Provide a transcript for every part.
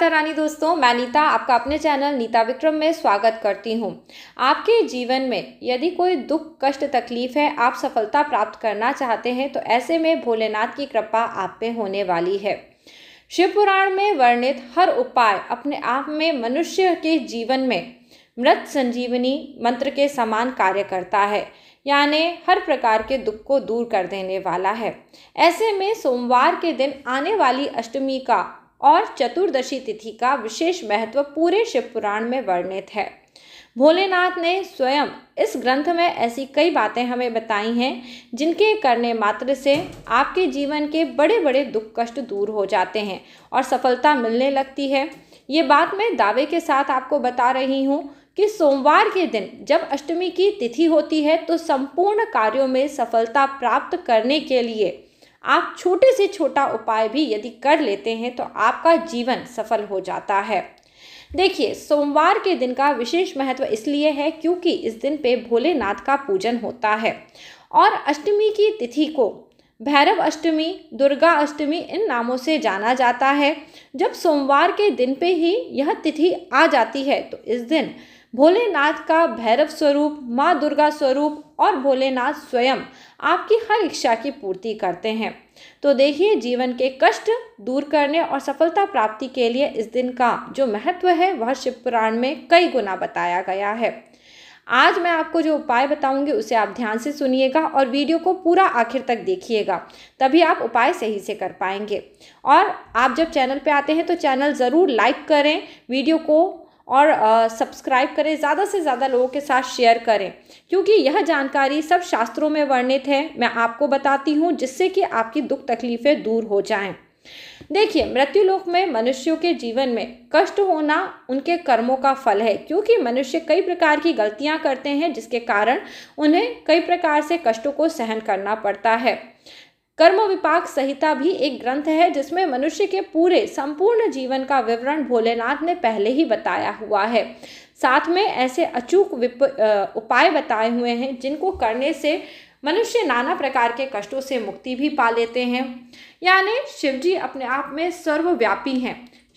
माता रानी दोस्तों मैं नीता आपका अपने चैनल नीता विक्रम में स्वागत करती हूँ आपके जीवन में यदि कोई दुख कष्ट तकलीफ है आप सफलता प्राप्त करना चाहते हैं तो ऐसे में भोलेनाथ की कृपा आप पे होने वाली है शिवपुराण में वर्णित हर उपाय अपने आप में मनुष्य के जीवन में मृत संजीवनी मंत्र के समान कार्य करता है यानी हर प्रकार के दुख को दूर कर देने वाला है ऐसे में सोमवार के दिन आने वाली अष्टमी का और चतुर्दशी तिथि का विशेष महत्व पूरे शिव पुराण में वर्णित है भोलेनाथ ने स्वयं इस ग्रंथ में ऐसी कई बातें हमें बताई हैं जिनके करने मात्र से आपके जीवन के बड़े बड़े दुख कष्ट दूर हो जाते हैं और सफलता मिलने लगती है ये बात मैं दावे के साथ आपको बता रही हूँ कि सोमवार के दिन जब अष्टमी की तिथि होती है तो संपूर्ण कार्यों में सफलता प्राप्त करने के लिए आप छोटे से छोटा उपाय भी यदि कर लेते हैं तो आपका जीवन सफल हो जाता है देखिए सोमवार के दिन का विशेष महत्व इसलिए है क्योंकि इस दिन पे भोलेनाथ का पूजन होता है और अष्टमी की तिथि को भैरव अष्टमी दुर्गा अष्टमी इन नामों से जाना जाता है जब सोमवार के दिन पे ही यह तिथि आ जाती है तो इस दिन भोलेनाथ का भैरव स्वरूप माँ दुर्गा स्वरूप और भोलेनाथ स्वयं आपकी हर इच्छा की पूर्ति करते हैं तो देखिए जीवन के कष्ट दूर करने और सफलता प्राप्ति के लिए इस दिन का जो महत्व है वह शिवपुराण में कई गुना बताया गया है आज मैं आपको जो उपाय बताऊंगी उसे आप ध्यान से सुनिएगा और वीडियो को पूरा आखिर तक देखिएगा तभी आप उपाय सही से कर पाएंगे और आप जब चैनल पे आते हैं तो चैनल ज़रूर लाइक करें वीडियो को और सब्सक्राइब करें ज़्यादा से ज़्यादा लोगों के साथ शेयर करें क्योंकि यह जानकारी सब शास्त्रों में वर्णित है मैं आपको बताती हूँ जिससे कि आपकी दुख तकलीफ़ें दूर हो जाएं देखिए मृत्यु लोक में मनुष्यों के जीवन में कष्ट होना उनके कर्मों का फल है क्योंकि मनुष्य कई प्रकार की गलतियां करते हैं जिसके कारण उन्हें कई प्रकार से कष्टों को सहन करना पड़ता है कर्म विपाक संहिता भी एक ग्रंथ है जिसमें मनुष्य के पूरे संपूर्ण जीवन का विवरण भोलेनाथ ने पहले ही बताया हुआ है साथ में ऐसे अचूक उपाय बताए हुए हैं जिनको करने से मनुष्य नाना प्रकार के कष्टों से मुक्ति भी पा लेते हैं यानी शिवजी अपने आप में सर्वव्यापी हैं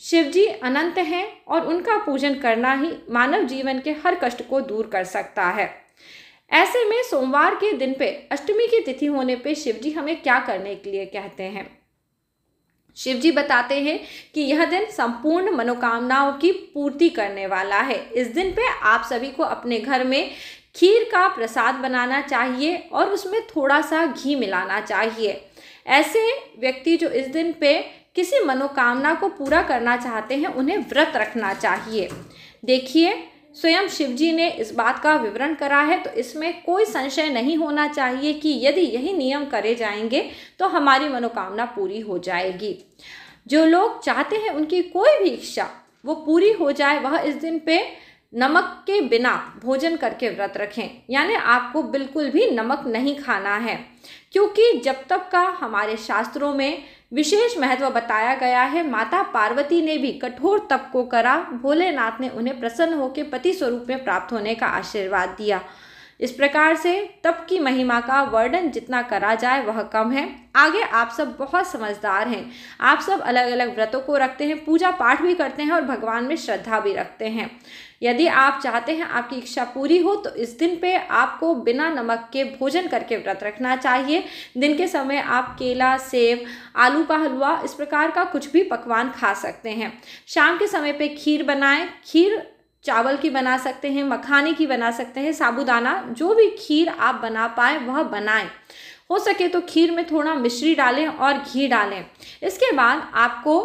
शिवजी अनंत हैं और उनका पूजन करना ही मानव जीवन के हर कष्ट को दूर कर सकता है ऐसे में सोमवार के दिन पे अष्टमी की तिथि होने पे शिवजी हमें क्या करने के लिए कहते हैं शिवजी बताते हैं कि यह दिन संपूर्ण मनोकामनाओं की पूर्ति करने वाला है इस दिन पे आप सभी को अपने घर में खीर का प्रसाद बनाना चाहिए और उसमें थोड़ा सा घी मिलाना चाहिए ऐसे व्यक्ति जो इस दिन पे किसी मनोकामना को पूरा करना चाहते हैं उन्हें व्रत रखना चाहिए देखिए स्वयं शिवजी ने इस बात का विवरण करा है तो इसमें कोई संशय नहीं होना चाहिए कि यदि यही नियम करे जाएंगे तो हमारी मनोकामना पूरी हो जाएगी जो लोग चाहते हैं उनकी कोई भी इच्छा वो पूरी हो जाए वह इस दिन पे नमक के बिना भोजन करके व्रत रखें यानी आपको बिल्कुल भी नमक नहीं खाना है क्योंकि जब तक का हमारे शास्त्रों में विशेष महत्व बताया गया है माता पार्वती ने भी कठोर तप को करा भोलेनाथ ने उन्हें प्रसन्न होकर पति स्वरूप में प्राप्त होने का आशीर्वाद दिया इस प्रकार से तप की महिमा का वर्णन जितना करा जाए वह कम है आगे आप सब बहुत समझदार हैं आप सब अलग अलग व्रतों को रखते हैं पूजा पाठ भी करते हैं और भगवान में श्रद्धा भी रखते हैं यदि आप चाहते हैं आपकी इच्छा पूरी हो तो इस दिन पे आपको बिना नमक के भोजन करके व्रत रखना चाहिए दिन के समय आप केला सेब आलू का हलवा इस प्रकार का कुछ भी पकवान खा सकते हैं शाम के समय पे खीर बनाएं खीर चावल की बना सकते हैं मखाने की बना सकते हैं साबुदाना जो भी खीर आप बना पाए वह बनाएं हो सके तो खीर में थोड़ा मिश्री डालें और घी डालें इसके बाद आपको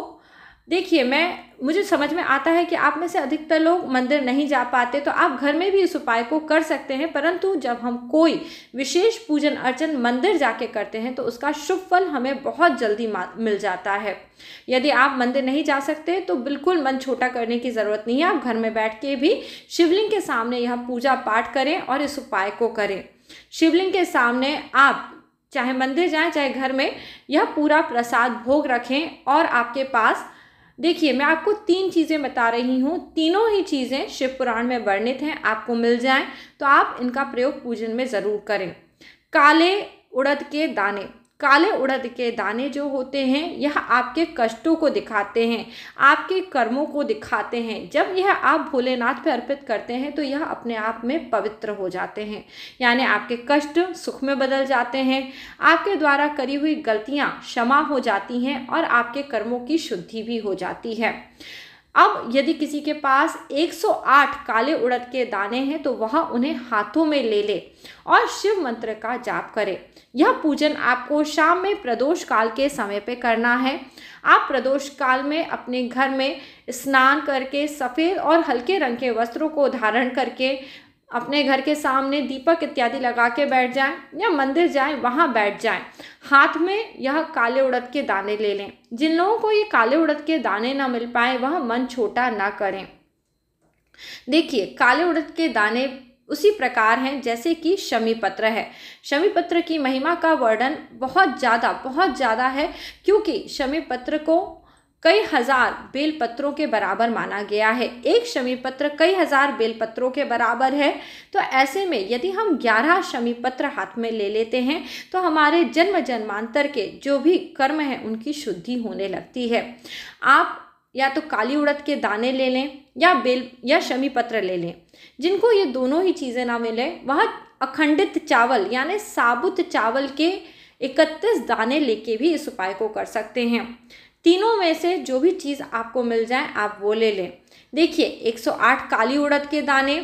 देखिए मैं मुझे समझ में आता है कि आप में से अधिकतर लोग मंदिर नहीं जा पाते तो आप घर में भी इस उपाय को कर सकते हैं परंतु जब हम कोई विशेष पूजन अर्चन मंदिर जाके करते हैं तो उसका शुभ फल हमें बहुत जल्दी मिल जाता है यदि आप मंदिर नहीं जा सकते तो बिल्कुल मन छोटा करने की ज़रूरत नहीं है आप घर में बैठ के भी शिवलिंग के सामने यह पूजा पाठ करें और इस उपाय को करें शिवलिंग के सामने आप चाहे मंदिर जाएं चाहे घर में यह पूरा प्रसाद भोग रखें और आपके पास देखिए मैं आपको तीन चीज़ें बता रही हूँ तीनों ही चीज़ें शिव पुराण में वर्णित हैं आपको मिल जाएं तो आप इनका प्रयोग पूजन में ज़रूर करें काले उड़द के दाने काले उड़द के दाने जो होते हैं यह आपके कष्टों को दिखाते हैं आपके कर्मों को दिखाते हैं जब यह आप भोलेनाथ पर अर्पित करते हैं तो यह अपने आप में पवित्र हो जाते हैं यानी आपके कष्ट सुख में बदल जाते हैं आपके द्वारा करी हुई गलतियाँ क्षमा हो जाती हैं और आपके कर्मों की शुद्धि भी हो जाती है अब यदि किसी के पास 108 काले उड़द के दाने हैं तो वह उन्हें हाथों में ले ले और शिव मंत्र का जाप करें यह पूजन आपको शाम में प्रदोष काल के समय पे करना है आप प्रदोष काल में अपने घर में स्नान करके सफ़ेद और हल्के रंग के वस्त्रों को धारण करके अपने घर के सामने दीपक इत्यादि लगा के बैठ जाएं या मंदिर जाएं वहाँ बैठ जाएं हाथ में यह काले उड़द के दाने ले लें जिन लोगों को ये काले उड़द के दाने ना मिल पाए वह मन छोटा ना करें देखिए काले उड़द के दाने उसी प्रकार हैं जैसे कि शमी पत्र है शमी पत्र की महिमा का वर्णन बहुत ज़्यादा बहुत ज़्यादा है क्योंकि शमी पत्र को कई हजार बेलपत्रों के बराबर माना गया है एक शमी पत्र कई हजार बेलपत्रों के बराबर है तो ऐसे में यदि हम ग्यारह शमी पत्र हाथ में ले लेते हैं तो हमारे जन्म जन्मांतर के जो भी कर्म हैं उनकी शुद्धि होने लगती है आप या तो काली उड़द के दाने ले लें या बेल या शमी पत्र ले लें जिनको ये दोनों ही चीज़ें ना मिले वह अखंडित चावल यानी साबुत चावल के इकतीस दाने लेके भी इस उपाय को कर सकते हैं तीनों में से जो भी चीज़ आपको मिल जाए आप वो ले लें देखिए 108 काली उड़द के दाने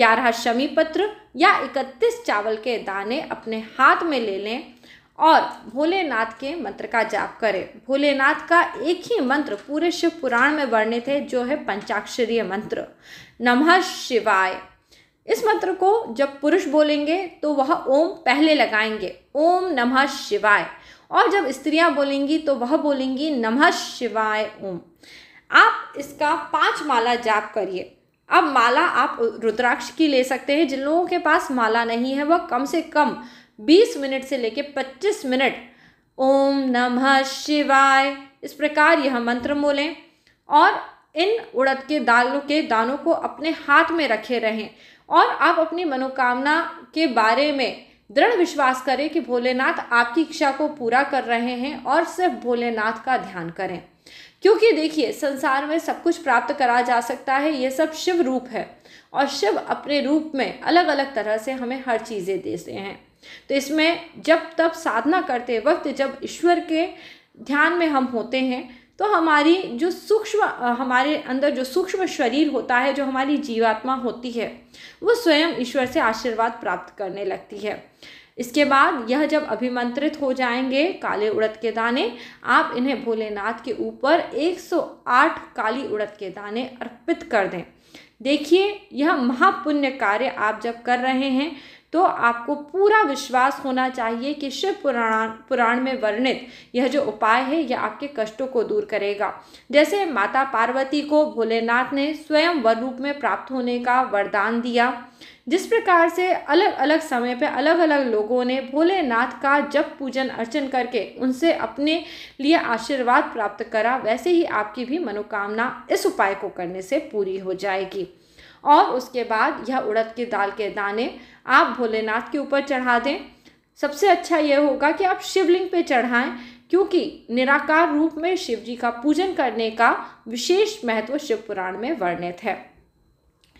ग्यारह शमी पत्र या इकतीस चावल के दाने अपने हाथ में ले लें और भोलेनाथ के मंत्र का जाप करें भोलेनाथ का एक ही मंत्र पूरे शिव पुराण में वर्णित है जो है पंचाक्षरीय मंत्र नमः शिवाय इस मंत्र को जब पुरुष बोलेंगे तो वह ओम पहले लगाएंगे ओम नमः शिवाय और जब स्त्रियां बोलेंगी तो वह बोलेंगी नमः शिवाय ओम आप इसका पांच माला जाप करिए अब माला आप रुद्राक्ष की ले सकते हैं जिन लोगों के पास माला नहीं है वह कम से कम 20 मिनट से लेकर 25 मिनट ओम नमः शिवाय इस प्रकार यह मंत्र बोलें और इन उड़द के दालों के दानों को अपने हाथ में रखे रहें और आप अपनी मनोकामना के बारे में दृढ़ विश्वास करें कि भोलेनाथ आपकी इच्छा को पूरा कर रहे हैं और सिर्फ भोलेनाथ का ध्यान करें क्योंकि देखिए संसार में सब कुछ प्राप्त करा जा सकता है ये सब शिव रूप है और शिव अपने रूप में अलग अलग तरह से हमें हर चीज़ें देते हैं तो इसमें जब तब साधना करते वक्त जब ईश्वर के ध्यान में हम होते हैं तो हमारी जो सूक्ष्म हमारे अंदर जो सूक्ष्म शरीर होता है जो हमारी जीवात्मा होती है वो स्वयं ईश्वर से आशीर्वाद प्राप्त करने लगती है इसके बाद यह जब अभिमंत्रित हो जाएंगे काले उड़द के दाने आप इन्हें भोलेनाथ के ऊपर 108 काली उड़द के दाने अर्पित कर दें देखिए यह महापुण्य कार्य आप जब कर रहे हैं तो आपको पूरा विश्वास होना चाहिए कि शिव पुराण पुराण में वर्णित यह जो उपाय है यह आपके कष्टों को दूर करेगा जैसे माता पार्वती को भोलेनाथ ने स्वयं वर रूप में प्राप्त होने का वरदान दिया जिस प्रकार से अलग अलग समय पर अलग अलग लोगों ने भोलेनाथ का जब पूजन अर्चन करके उनसे अपने लिए आशीर्वाद प्राप्त करा वैसे ही आपकी भी मनोकामना इस उपाय को करने से पूरी हो जाएगी और उसके बाद यह उड़द की दाल के दाने आप भोलेनाथ के ऊपर चढ़ा दें सबसे अच्छा यह होगा कि आप शिवलिंग पे चढ़ाएं क्योंकि निराकार रूप में शिव जी का पूजन करने का विशेष महत्व शिव पुराण में वर्णित है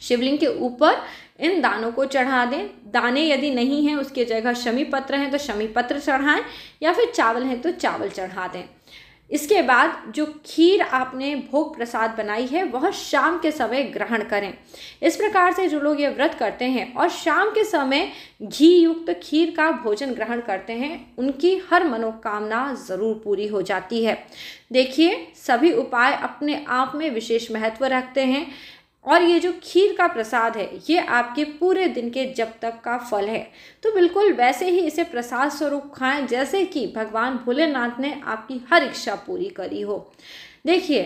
शिवलिंग के ऊपर इन दानों को चढ़ा दें दाने यदि नहीं हैं उसके जगह शमी पत्र हैं तो शमी पत्र चढ़ाएं या फिर चावल हैं तो चावल चढ़ा दें इसके बाद जो खीर आपने भोग प्रसाद बनाई है वह शाम के समय ग्रहण करें इस प्रकार से जो लोग ये व्रत करते हैं और शाम के समय घी युक्त खीर का भोजन ग्रहण करते हैं उनकी हर मनोकामना ज़रूर पूरी हो जाती है देखिए सभी उपाय अपने आप में विशेष महत्व रखते हैं और ये जो खीर का प्रसाद है ये आपके पूरे दिन के जब तक का फल है तो बिल्कुल वैसे ही इसे प्रसाद स्वरूप खाएं जैसे कि भगवान भोलेनाथ ने आपकी हर इच्छा पूरी करी हो देखिए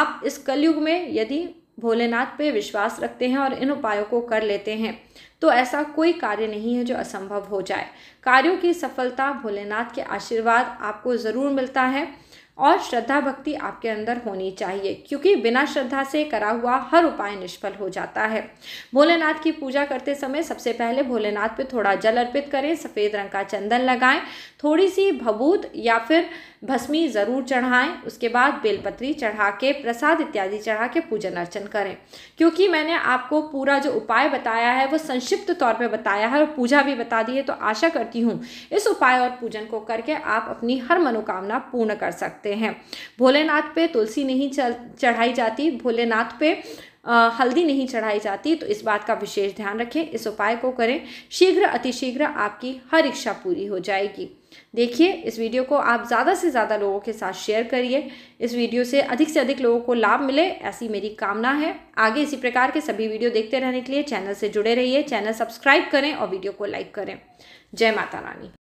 आप इस कलयुग में यदि भोलेनाथ पे विश्वास रखते हैं और इन उपायों को कर लेते हैं तो ऐसा कोई कार्य नहीं है जो असंभव हो जाए कार्यों की सफलता भोलेनाथ के आशीर्वाद आपको ज़रूर मिलता है और श्रद्धा भक्ति आपके अंदर होनी चाहिए क्योंकि बिना श्रद्धा से करा हुआ हर उपाय निष्फल हो जाता है भोलेनाथ की पूजा करते समय सबसे पहले भोलेनाथ पे थोड़ा जल अर्पित करें सफ़ेद रंग का चंदन लगाएं थोड़ी सी भभूत या फिर भस्मी ज़रूर चढ़ाएं उसके बाद बेलपत्री चढ़ा के प्रसाद इत्यादि चढ़ा के पूजन अर्चन करें क्योंकि मैंने आपको पूरा जो उपाय बताया है वो संक्षिप्त तौर पर बताया है और पूजा भी बता दी है तो आशा करती हूँ इस उपाय और पूजन को करके आप अपनी हर मनोकामना पूर्ण कर सकते हैं भोलेनाथ पे तुलसी नहीं चढ़ाई जाती भोलेनाथ पे आ, हल्दी नहीं चढ़ाई जाती तो इस बात का विशेष ध्यान रखें इस उपाय को करें शीघ्र अतिशीघ्र आपकी हर इच्छा पूरी हो जाएगी देखिए इस वीडियो को आप ज़्यादा से ज़्यादा लोगों के साथ शेयर करिए इस वीडियो से अधिक से अधिक लोगों को लाभ मिले ऐसी मेरी कामना है आगे इसी प्रकार के सभी वीडियो देखते रहने के लिए चैनल से जुड़े रहिए चैनल सब्सक्राइब करें और वीडियो को लाइक करें जय माता रानी